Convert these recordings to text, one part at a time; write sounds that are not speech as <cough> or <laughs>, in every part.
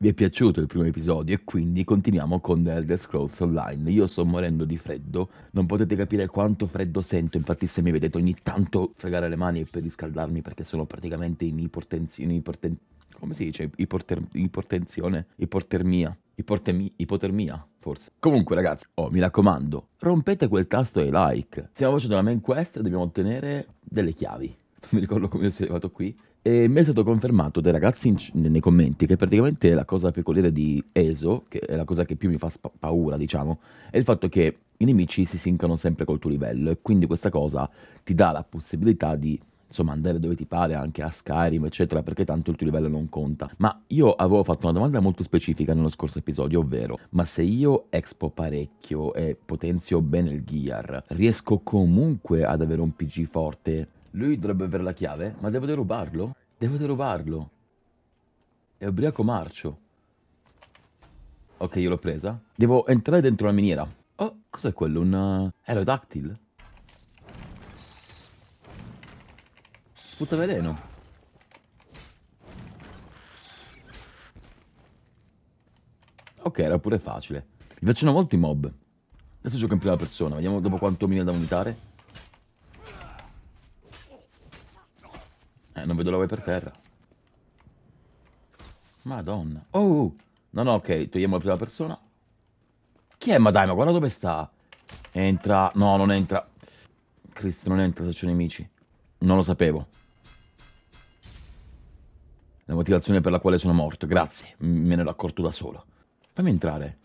Vi è piaciuto il primo episodio e quindi continuiamo con The Elder Scrolls Online. Io sto morendo di freddo, non potete capire quanto freddo sento, infatti se mi vedete ogni tanto fregare le mani per riscaldarmi perché sono praticamente in ipotensione, iporten- come si dice? Iporter- iportensione? Iportermia. Iportemi- ipotermia, forse. Comunque, ragazzi, oh, mi raccomando, rompete quel tasto e like. Stiamo facendo la main quest e dobbiamo ottenere delle chiavi. Non mi ricordo come sono arrivato qui. E mi è stato confermato dai ragazzi in, nei commenti che praticamente la cosa peculiare di ESO, che è la cosa che più mi fa spa- paura, diciamo, è il fatto che i nemici si sincano sempre col tuo livello e quindi questa cosa ti dà la possibilità di insomma andare dove ti pare anche a Skyrim eccetera perché tanto il tuo livello non conta ma io avevo fatto una domanda molto specifica nello scorso episodio ovvero ma se io expo parecchio e potenzio bene il gear riesco comunque ad avere un PG forte lui dovrebbe avere la chiave, ma devo derubarlo? Devo derubarlo. È ubriaco marcio. Ok, io l'ho presa. Devo entrare dentro la miniera. Oh, cos'è quello? Un eh, aerodactyl? Sputa veleno. Ok, era pure facile. Mi piacciono molto i mob. Adesso gioco in prima persona, vediamo dopo quanto mine da vomitare. Eh, non vedo la vuoi per terra. Madonna. Oh, oh! No, no, ok, togliamo la prima persona. Chi è? Ma dai, ma guarda dove sta. Entra. No, non entra. Cristo, non entra se c'è nemici. Non lo sapevo. La motivazione per la quale sono morto, grazie. Me ne ero accorto da solo. Fammi entrare.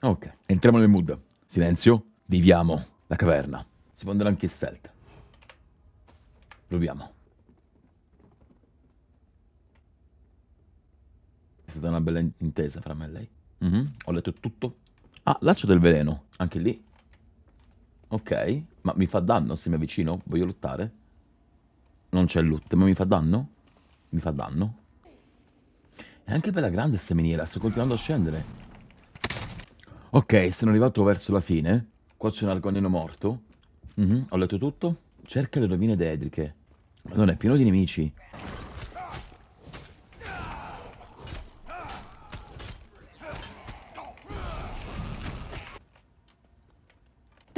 Ok, entriamo nel mood. Silenzio. viviamo la caverna. Si può andare anche in stealth. Proviamo. stata una bella intesa fra me e lei. Mm-hmm. Ho letto tutto. Ah, laccio del veleno, anche lì. Ok, ma mi fa danno se mi avvicino? Voglio lottare? Non c'è loot, ma mi fa danno? Mi fa danno? E anche bella grande sta miniera, sto continuando a scendere. Ok, sono arrivato verso la fine. Qua c'è un argonino morto. Mm-hmm. Ho letto tutto. Cerca le rovine dedriche. Madonna, è pieno di nemici.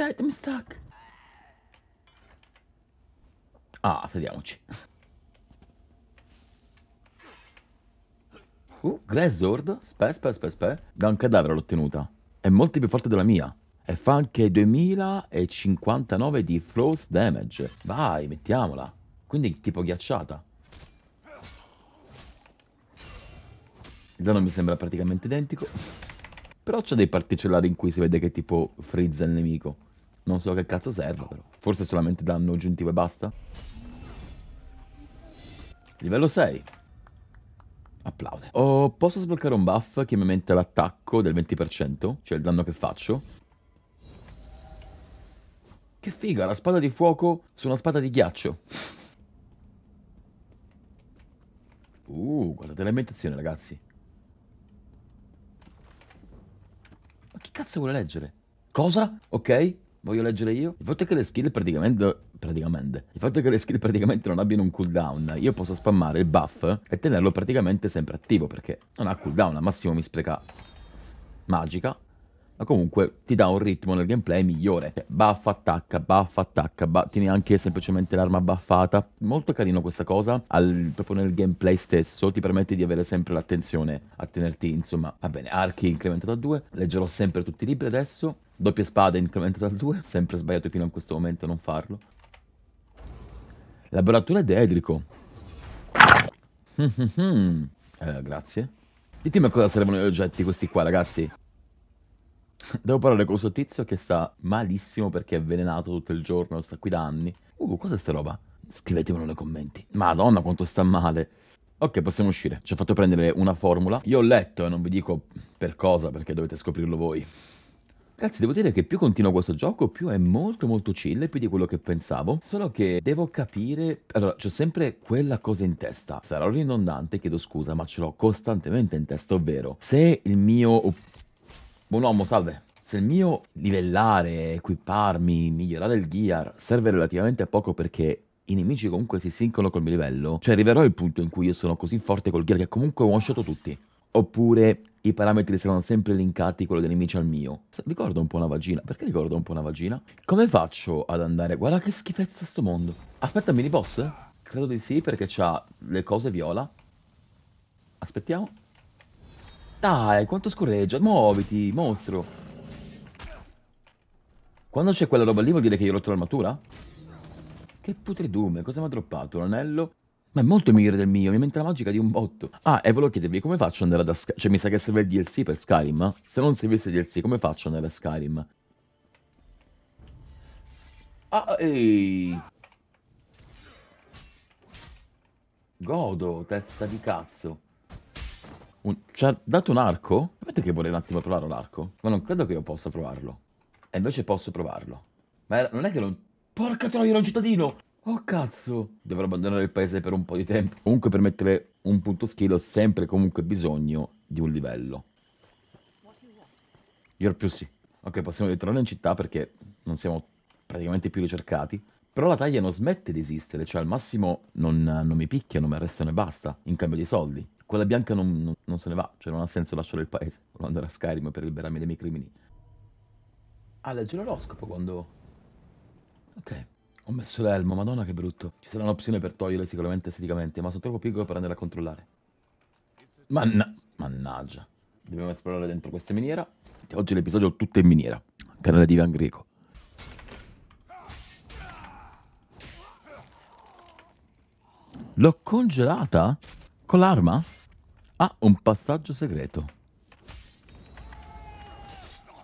Aspetta, mi stacca. Ah, vediamoci. Uh, Grey Sword? Spe, spe, spe, Da un cadavere l'ho ottenuta. È molto più forte della mia. E fa anche 2059 di frost damage. Vai, mettiamola. Quindi tipo ghiacciata. Il danno mi sembra praticamente identico. Però c'è dei particellari in cui si vede che tipo frizza il nemico. Non so che cazzo serve però. Forse solamente danno aggiuntivo e basta? Livello 6. Applaude. Oh, posso sbloccare un buff che mi mette l'attacco del 20%, cioè il danno che faccio? Che figa, la spada di fuoco su una spada di ghiaccio. Uh, guardate l'alimentazione, ragazzi. Ma chi cazzo vuole leggere? Cosa? Ok, voglio leggere io? Il fatto è che le skill praticamente, praticamente, il fatto è che le skill praticamente non abbiano un cooldown, io posso spammare il buff e tenerlo praticamente sempre attivo, perché non ha cooldown, al massimo mi spreca magica, ma comunque ti dà un ritmo nel gameplay migliore. Cioè, buff, attacca, buff, attacca, buff. tieni anche semplicemente l'arma buffata. Molto carino questa cosa, al, proprio nel gameplay stesso, ti permette di avere sempre l'attenzione a tenerti, insomma, va bene, archi incrementato a 2, leggerò sempre tutti i libri adesso. Doppia spada incrementata al 2, sempre sbagliato fino a questo momento non farlo. Laboratorio di Edrico. <laughs> eh, grazie. Ditemi a cosa servono gli oggetti questi qua, ragazzi. Devo parlare con questo tizio che sta malissimo perché è avvelenato tutto il giorno, sta qui da anni. Uh, cos'è sta roba? Scrivetemelo nei commenti. Madonna quanto sta male. Ok, possiamo uscire. Ci ha fatto prendere una formula. Io ho letto e non vi dico per cosa perché dovete scoprirlo voi. Ragazzi, devo dire che più continuo questo gioco, più è molto molto chill, più di quello che pensavo. Solo che devo capire... Allora, c'ho sempre quella cosa in testa. Sarò ridondante, chiedo scusa, ma ce l'ho costantemente in testa, ovvero... Se il mio... Buon uomo, salve! Se il mio livellare, equiparmi, migliorare il gear serve relativamente a poco perché i nemici comunque si sincrono col mio livello, cioè arriverò al punto in cui io sono così forte col gear che comunque ho one shot tutti. Oppure i parametri saranno sempre linkati quello dei nemici al mio. Ricordo un po' una vagina. Perché ricordo un po' una vagina? Come faccio ad andare? Guarda che schifezza sto mondo. Aspetta, mini boss? Credo di sì, perché c'ha le cose viola. Aspettiamo. Dai, quanto scorreggia. Muoviti, mostro. Quando c'è quella roba lì vuol dire che io ho rotto l'armatura? Che putridume, cosa mi ha droppato? Un anello ma è molto migliore del mio, mi mente la magica di un botto. Ah, e volevo chiedervi come faccio ad andare da Skyrim. Cioè, mi sa che serve il DLC per Skyrim. Se non servisse il DLC, come faccio ad andare da Skyrim? Ah, ehi! Godo, testa di cazzo. Un... Ci ha dato un arco? Sapete che vorrei un attimo provare l'arco? Ma non credo che io possa provarlo. E invece posso provarlo. Ma era... non è che non... Porca troia, era un cittadino! Oh cazzo! Dovrò abbandonare il paese per un po' di tempo. Comunque per mettere un punto skill ho sempre comunque bisogno di un livello. Io più sì. Ok, possiamo ritornare in città perché non siamo praticamente più ricercati. Però la taglia non smette di esistere, cioè al massimo non, non mi picchiano, mi arrestano e basta, in cambio di soldi. Quella bianca non, non, non, se ne va, cioè non ha senso lasciare il paese. Volevo andare a Skyrim per liberarmi dai miei crimini. Ah, legge l'oroscopo quando... Ok. Ho messo l'elmo, madonna che brutto. Ci sarà un'opzione per toglierle sicuramente esteticamente, ma sono troppo piccolo per andare a controllare. Manna mannaggia. Dobbiamo esplorare dentro questa miniera. Oggi l'episodio tutto in miniera. Canale di Van Greco. L'ho congelata? Con l'arma? Ah, un passaggio segreto.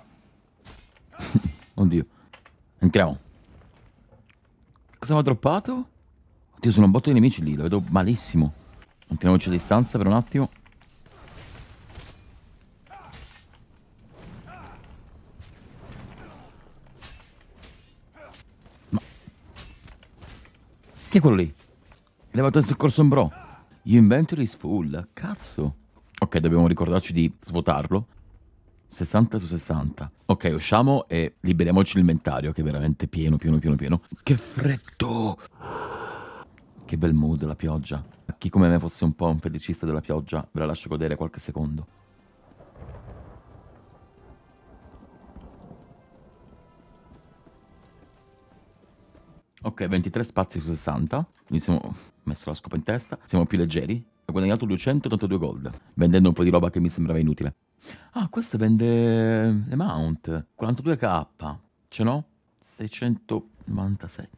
<laughs> Oddio. Entriamo. Cosa droppato? Oddio, sono un botto di nemici lì, lo vedo malissimo. Manteniamoci a distanza per un attimo. Ma... Chi è quello lì? Levato in soccorso un bro. Your inventory is full. Cazzo. Ok, dobbiamo ricordarci di svuotarlo. 60 su 60. Ok, usciamo e liberiamoci l'inventario che è veramente pieno, pieno, pieno, pieno. Che freddo! Che bel mood la pioggia. A chi come me fosse un po' un feticista della pioggia, ve la lascio godere qualche secondo. Ok, 23 spazi su 60, quindi siamo messo la scopa in testa, siamo più leggeri, ho guadagnato 282 gold, vendendo un po' di roba che mi sembrava inutile. Ah, questa vende ehm, le mount, 42k, ce n'ho? 696.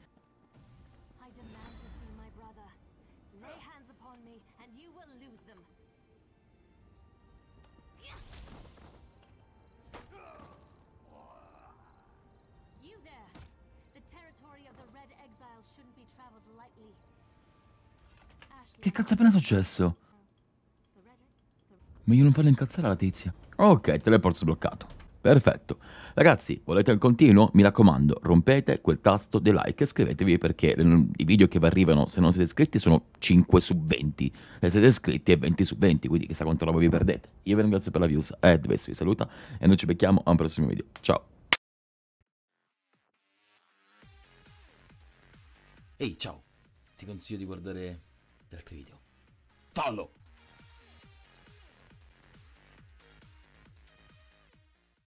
Che cazzo è appena successo? Meglio non farla incazzare la tizia. Ok, teleport sbloccato. Perfetto. Ragazzi, volete il continuo? Mi raccomando, rompete quel tasto di like e iscrivetevi perché i video che vi arrivano se non siete iscritti sono 5 su 20. Se siete iscritti è 20 su 20, quindi chissà quanta roba vi perdete. Io vi ringrazio per la views, Ed vi saluta e noi ci becchiamo a un prossimo video. Ciao! Ehi, ciao! Ti consiglio di guardare gli altri video. Fallo!